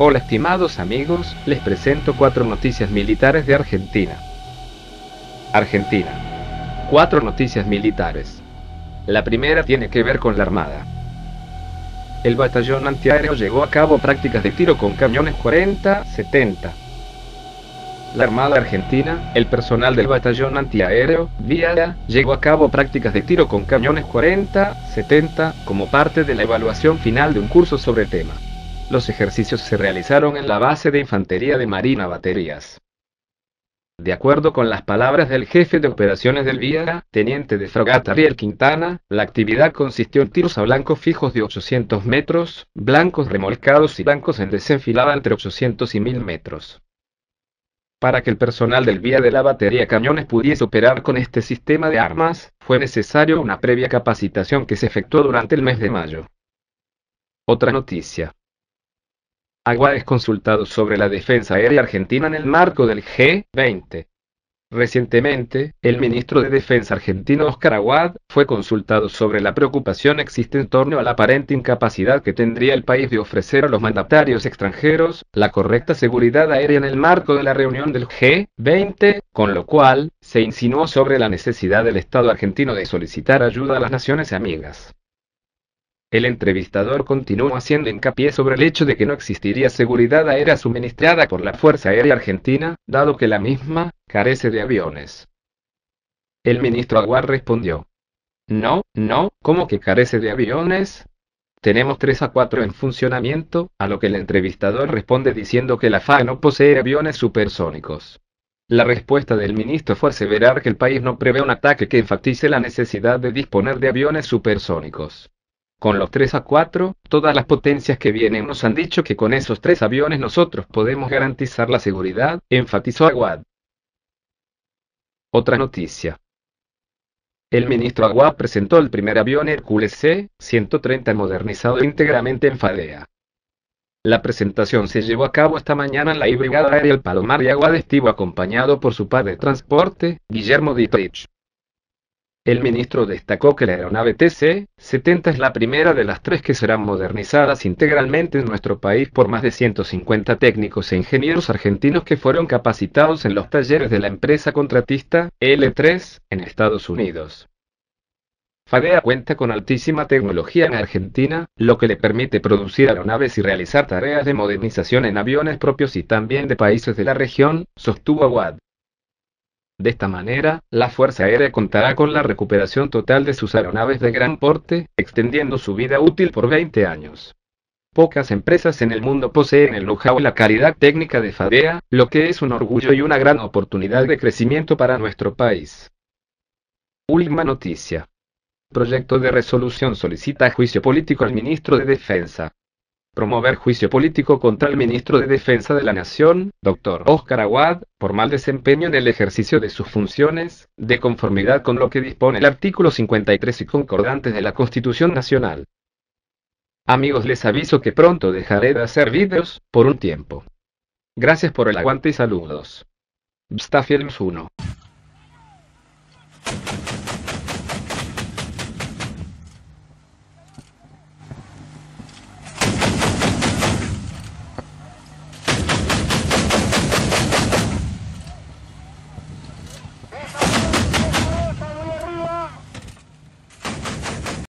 Hola estimados amigos, les presento cuatro noticias militares de Argentina. Argentina. Cuatro noticias militares. La primera tiene que ver con la Armada. El batallón antiaéreo llevó a cabo prácticas de tiro con camiones 40-70. La Armada Argentina, el personal del batallón antiaéreo, VIA, llevó a cabo prácticas de tiro con camiones 40-70 como parte de la evaluación final de un curso sobre tema. Los ejercicios se realizaron en la base de infantería de Marina Baterías. De acuerdo con las palabras del jefe de operaciones del Vía, teniente de fragata Riel Quintana, la actividad consistió en tiros a blancos fijos de 800 metros, blancos remolcados y blancos en desenfilada entre 800 y 1000 metros. Para que el personal del vía de la batería cañones pudiese operar con este sistema de armas, fue necesario una previa capacitación que se efectuó durante el mes de mayo. Otra noticia. Agua es consultado sobre la defensa aérea argentina en el marco del G20. Recientemente, el ministro de Defensa argentino Oscar Aguad fue consultado sobre la preocupación existe en torno a la aparente incapacidad que tendría el país de ofrecer a los mandatarios extranjeros la correcta seguridad aérea en el marco de la reunión del G20, con lo cual, se insinuó sobre la necesidad del Estado argentino de solicitar ayuda a las naciones amigas. El entrevistador continuó haciendo hincapié sobre el hecho de que no existiría seguridad aérea suministrada por la Fuerza Aérea Argentina, dado que la misma carece de aviones. El ministro Aguar respondió. No, no, ¿cómo que carece de aviones? Tenemos 3 a 4 en funcionamiento, a lo que el entrevistador responde diciendo que la FAA no posee aviones supersónicos. La respuesta del ministro fue aseverar que el país no prevé un ataque que enfatice la necesidad de disponer de aviones supersónicos. Con los 3 a 4, todas las potencias que vienen nos han dicho que con esos tres aviones nosotros podemos garantizar la seguridad, enfatizó Aguad. Otra noticia. El ministro Aguad presentó el primer avión Hércules C-130 modernizado íntegramente en Fadea. La presentación se llevó a cabo esta mañana en la Brigada Aérea El Palomar y Aguad estuvo acompañado por su padre de transporte, Guillermo Dietrich. El ministro destacó que la aeronave TC-70 es la primera de las tres que serán modernizadas integralmente en nuestro país por más de 150 técnicos e ingenieros argentinos que fueron capacitados en los talleres de la empresa contratista L3 en Estados Unidos. Fadea cuenta con altísima tecnología en Argentina, lo que le permite producir aeronaves y realizar tareas de modernización en aviones propios y también de países de la región, sostuvo Aguad. De esta manera, la Fuerza Aérea contará con la recuperación total de sus aeronaves de gran porte, extendiendo su vida útil por 20 años. Pocas empresas en el mundo poseen el know-how y la calidad técnica de FADEA, lo que es un orgullo y una gran oportunidad de crecimiento para nuestro país. Última noticia. Proyecto de resolución solicita juicio político al ministro de Defensa promover juicio político contra el ministro de Defensa de la Nación, doctor Oscar Aguad, por mal desempeño en el ejercicio de sus funciones, de conformidad con lo que dispone el artículo 53 y concordantes de la Constitución Nacional. Amigos, les aviso que pronto dejaré de hacer vídeos, por un tiempo. Gracias por el aguante y saludos. Bsta 1